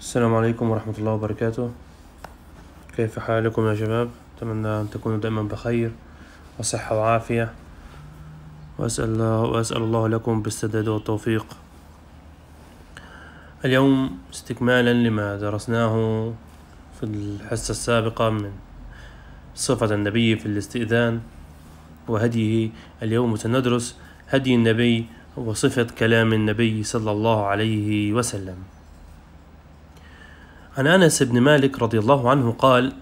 السلام عليكم ورحمة الله وبركاته كيف حالكم يا شباب أتمنى أن تكونوا دائما بخير وصحة وعافية وأسأل الله, وأسأل الله لكم بالسداد والتوفيق اليوم استكمالا لما درسناه في الحصة السابقة من صفة النبي في الاستئذان وهديه اليوم سندرس هدي النبي وصفة كلام النبي صلى الله عليه وسلم عن أنس بن مالك رضي الله عنه قال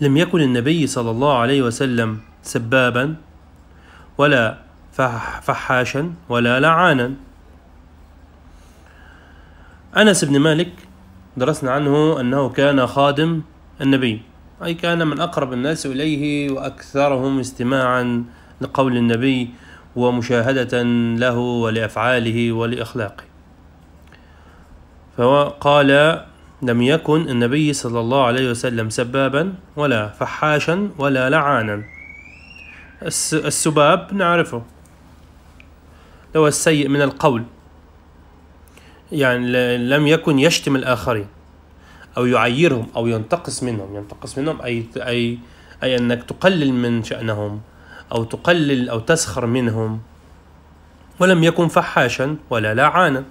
لم يكن النبي صلى الله عليه وسلم سبابا ولا فحاشا ولا لعانا أنس بن مالك درسنا عنه أنه كان خادم النبي أي كان من أقرب الناس إليه وأكثرهم استماعا لقول النبي ومشاهدة له ولأفعاله ولأخلاقه فقال لم يكن النبي صلى الله عليه وسلم سبابا ولا فحاشا ولا لعانا السباب نعرفه هو السيء من القول يعني لم يكن يشتم الآخرين أو يعيرهم أو ينتقص منهم ينتقص منهم أي, أي, أي أنك تقلل من شأنهم أو تقلل أو تسخر منهم ولم يكن فحاشا ولا لعانا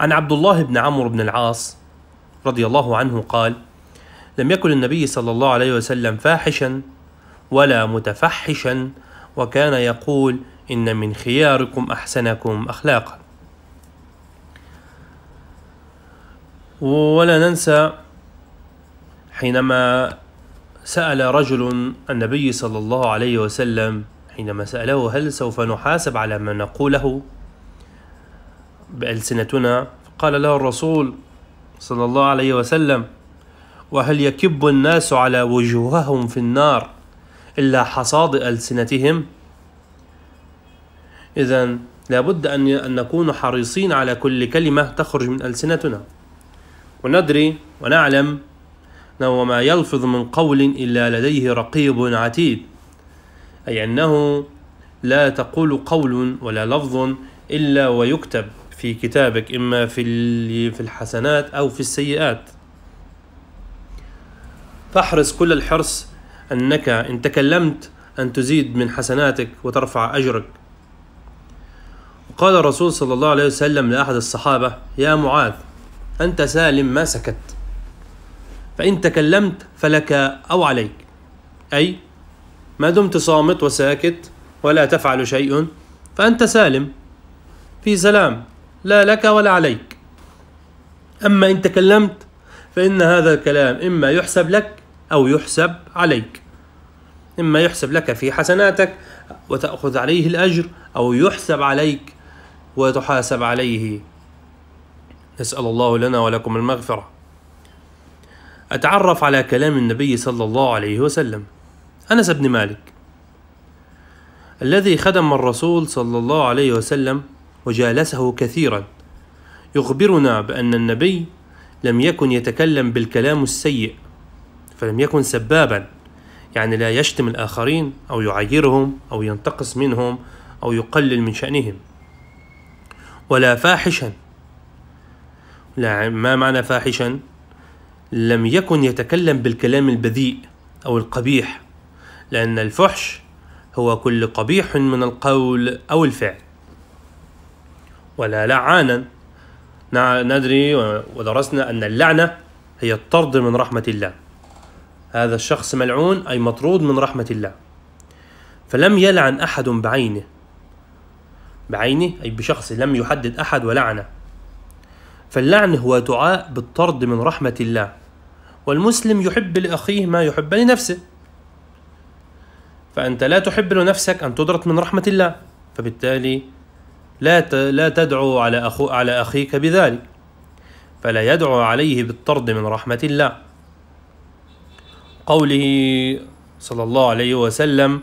عن عبد الله بن عمرو بن العاص رضي الله عنه قال لم يكن النبي صلى الله عليه وسلم فاحشا ولا متفحشا وكان يقول إن من خياركم أحسنكم أخلاقا ولا ننسى حينما سأل رجل النبي صلى الله عليه وسلم حينما سأله هل سوف نحاسب على ما نقوله بألسنتنا قال له الرسول صلى الله عليه وسلم وهل يكب الناس على وجوههم في النار إلا حصاد ألسنتهم إذا لابد أن أن نكون حريصين على كل كلمة تخرج من ألسنتنا وندري ونعلم أنه ما يلفظ من قول إلا لديه رقيب عتيد أي أنه لا تقول قول ولا لفظ إلا ويكتب في كتابك إما في في الحسنات أو في السيئات فاحرص كل الحرص أنك إن تكلمت أن تزيد من حسناتك وترفع أجرك قال الرسول صلى الله عليه وسلم لأحد الصحابة يا معاذ أنت سالم ما سكت فإن تكلمت فلك أو عليك أي ما دمت صامت وساكت ولا تفعل شيء فأنت سالم في سلام لا لك ولا عليك أما إن تكلمت فإن هذا الكلام إما يحسب لك أو يحسب عليك إما يحسب لك في حسناتك وتأخذ عليه الأجر أو يحسب عليك وتحاسب عليه نسأل الله لنا ولكم المغفرة أتعرف على كلام النبي صلى الله عليه وسلم أنس بن مالك الذي خدم الرسول صلى الله عليه وسلم وجالسه كثيرا يخبرنا بأن النبي لم يكن يتكلم بالكلام السيء فلم يكن سبابا يعني لا يشتم الآخرين أو يعيرهم أو ينتقص منهم أو يقلل من شأنهم ولا فاحشا لا ما معنى فاحشا لم يكن يتكلم بالكلام البذيء أو القبيح لأن الفحش هو كل قبيح من القول أو الفعل ولا لعانا ندري ودرسنا أن اللعنة هي الطرد من رحمة الله هذا الشخص ملعون أي مطرود من رحمة الله فلم يلعن أحد بعينه بعينه أي بشخص لم يحدد أحد ولعنه فاللعن هو دعاء بالطرد من رحمة الله والمسلم يحب لأخيه ما يحب لنفسه فأنت لا تحب لنفسك أن تطرد من رحمة الله فبالتالي لا لا تدعو على أخو على أخيك بذلك فلا يدعو عليه بالطرد من رحمة الله قوله صلى الله عليه وسلم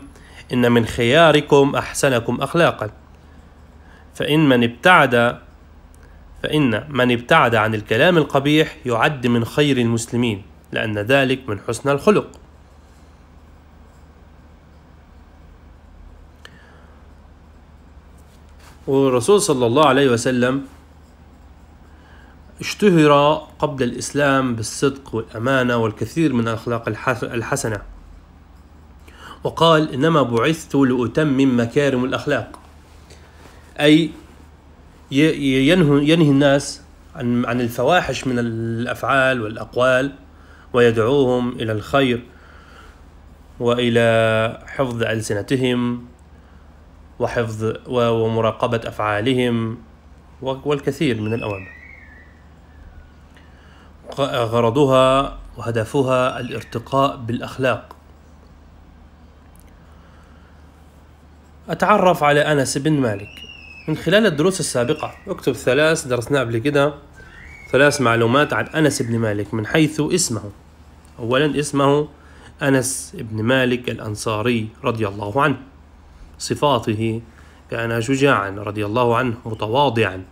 إن من خياركم أحسنكم أخلاقا فإن من ابتعد فإن من ابتعد عن الكلام القبيح يعد من خير المسلمين لأن ذلك من حسن الخلق والرسول صلى الله عليه وسلم اشتهر قبل الإسلام بالصدق والأمانة والكثير من الأخلاق الحسنة وقال إنما بعثت لأتمم مكارم الأخلاق أي ينهي الناس عن عن الفواحش من الافعال والاقوال ويدعوهم الى الخير والى حفظ السنتهم وحفظ ومراقبة أفعالهم والكثير من الأوامر غرضها وهدفها الارتقاء بالأخلاق أتعرف على أنس بن مالك من خلال الدروس السابقة اكتب ثلاث درسنا قبل كده ثلاث معلومات عن أنس بن مالك من حيث اسمه أولا اسمه أنس بن مالك الأنصاري رضي الله عنه صفاته كان شجاعا رضي الله عنه متواضعا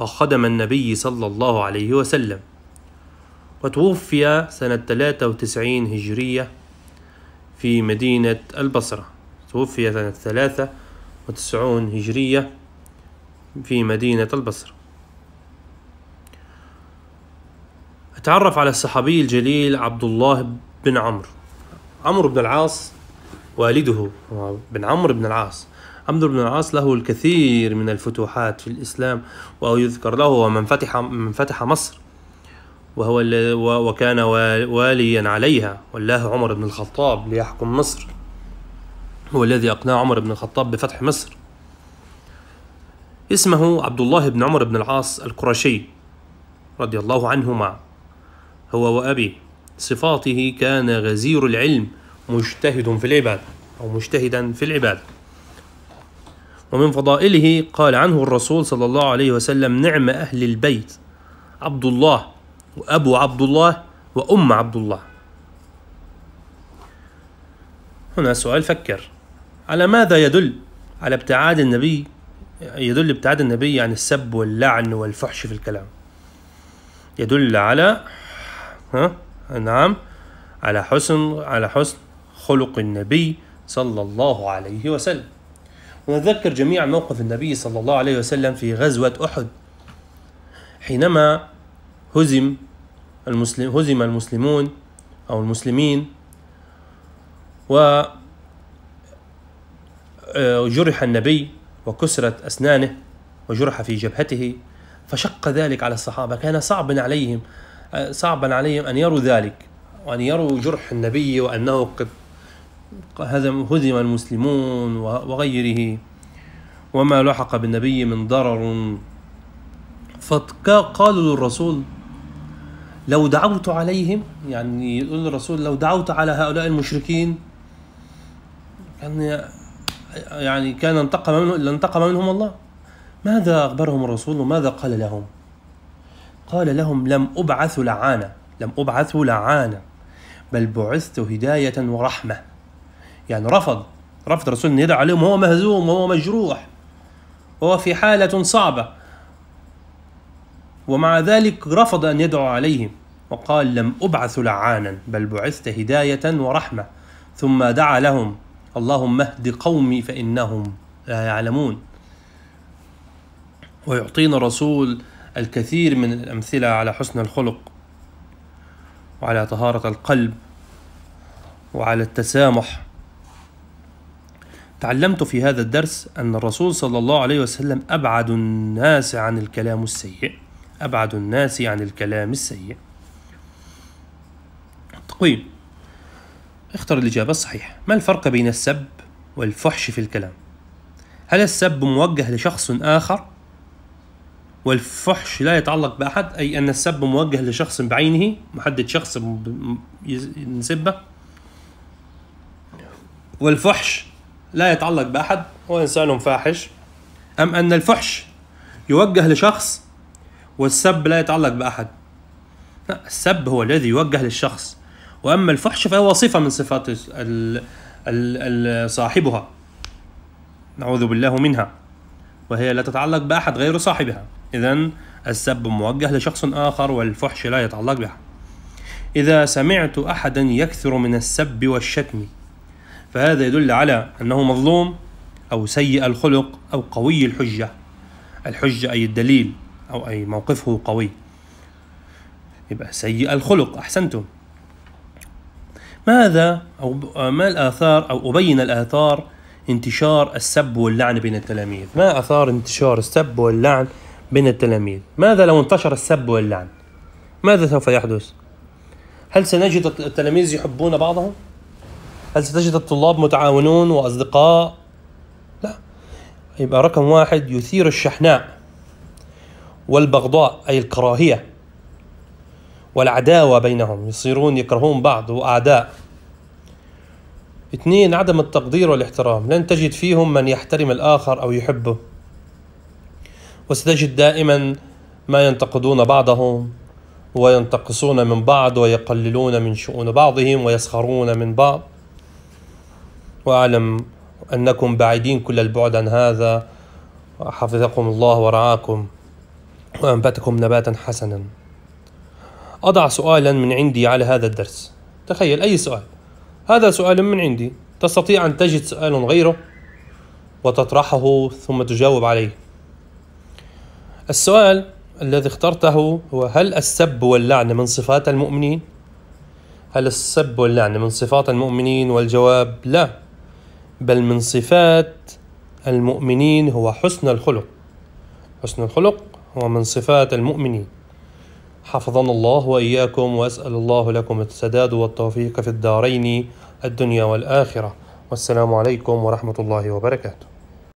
وخدم النبي صلى الله عليه وسلم وتوفي سنة 93 هجرية في مدينة البصرة توفي سنة 93 هجرية في مدينة البصرة أتعرف على الصحابي الجليل عبد الله بن عمرو عمرو بن العاص والده بن عمرو بن العاص عمرو بن العاص له الكثير من الفتوحات في الإسلام ويذكر له ومن فتح, من فتح مصر وهو وكان واليا عليها والله عمر بن الخطاب ليحكم مصر هو الذي أقنع عمر بن الخطاب بفتح مصر اسمه عبد الله بن عمر بن العاص القرشي رضي الله عنهما هو وأبي صفاته كان غزير العلم مجتهد في العبادة أو مجتهدا في العبادة ومن فضائله قال عنه الرسول صلى الله عليه وسلم نعم أهل البيت عبد الله وأبو عبد الله وأم عبد الله هنا سؤال فكر على ماذا يدل على ابتعاد النبي يدل ابتعاد النبي عن السب واللعن والفحش في الكلام يدل على ها نعم على حسن على حسن خلق النبي صلى الله عليه وسلم ونتذكر جميع موقف النبي صلى الله عليه وسلم في غزوة أحد حينما هزم المسلم هزم المسلمون أو المسلمين و آه، جرح النبي وكسرت أسنانه وجرح في جبهته فشق ذلك على الصحابة كان صعبا عليهم آه، صعبا عليهم أن يروا ذلك وأن يروا جرح النبي وأنه قد هزم هزم المسلمون وغيره وما لحق بالنبي من ضرر فقالوا للرسول لو دعوت عليهم يعني يقول الرسول لو دعوت على هؤلاء المشركين كان يعني كان انتقم منه لانتقم منهم الله ماذا أخبرهم الرسول وماذا قال لهم قال لهم لم أبعث لعانا لم أبعث لعانا بل بعثت هداية ورحمة يعني رفض رفض الرسول أن يدعو عليهم وهو مهزوم وهو مجروح وهو في حالة صعبة ومع ذلك رفض أن يدعو عليهم وقال لم أبعث لعانا بل بعثت هداية ورحمة ثم دعا لهم اللهم اهد قومي فإنهم لا يعلمون ويعطينا الرسول الكثير من الأمثلة على حسن الخلق وعلى طهارة القلب وعلى التسامح تعلمت في هذا الدرس أن الرسول صلى الله عليه وسلم أبعد الناس عن الكلام السيء أبعد الناس عن الكلام السيء تقويم اختر الإجابة الصحيحة ما الفرق بين السب والفحش في الكلام هل السب موجه لشخص آخر والفحش لا يتعلق بأحد أي أن السب موجه لشخص بعينه محدد شخص نسبه والفحش لا يتعلق بأحد هو إنسان فاحش أم أن الفحش يوجه لشخص والسب لا يتعلق بأحد لا السب هو الذي يوجه للشخص وأما الفحش فهو صفة من صفات ال ال صاحبها نعوذ بالله منها وهي لا تتعلق بأحد غير صاحبها إذا السب موجه لشخص آخر والفحش لا يتعلق بها إذا سمعت أحدا يكثر من السب والشتم فهذا يدل على أنه مظلوم أو سيء الخلق أو قوي الحجة الحجة أي الدليل أو أي موقفه قوي يبقى سيء الخلق أحسنتم ماذا أو ما الآثار أو أبين الآثار انتشار السب واللعن بين التلاميذ ما آثار انتشار السب واللعن بين التلاميذ ماذا لو انتشر السب واللعن ماذا سوف يحدث هل سنجد التلاميذ يحبون بعضهم هل ستجد الطلاب متعاونون وأصدقاء؟ لا يبقى رقم واحد يثير الشحناء والبغضاء أي الكراهية والعداوة بينهم يصيرون يكرهون بعض وأعداء اثنين عدم التقدير والاحترام لن تجد فيهم من يحترم الآخر أو يحبه وستجد دائما ما ينتقدون بعضهم وينتقصون من بعض ويقللون من شؤون بعضهم ويسخرون من بعض وأعلم أنكم بعيدين كل البعد عن هذا حفظكم الله ورعاكم وأنبتكم نباتا حسنا أضع سؤالا من عندي على هذا الدرس تخيل أي سؤال هذا سؤال من عندي تستطيع أن تجد سؤال غيره وتطرحه ثم تجاوب عليه السؤال الذي اخترته هو هل السب واللعن من صفات المؤمنين؟ هل السب واللعن من صفات المؤمنين والجواب لا بل من صفات المؤمنين هو حسن الخلق حسن الخلق هو من صفات المؤمنين حفظنا الله وإياكم وأسأل الله لكم السداد والتوفيق في الدارين الدنيا والآخرة والسلام عليكم ورحمة الله وبركاته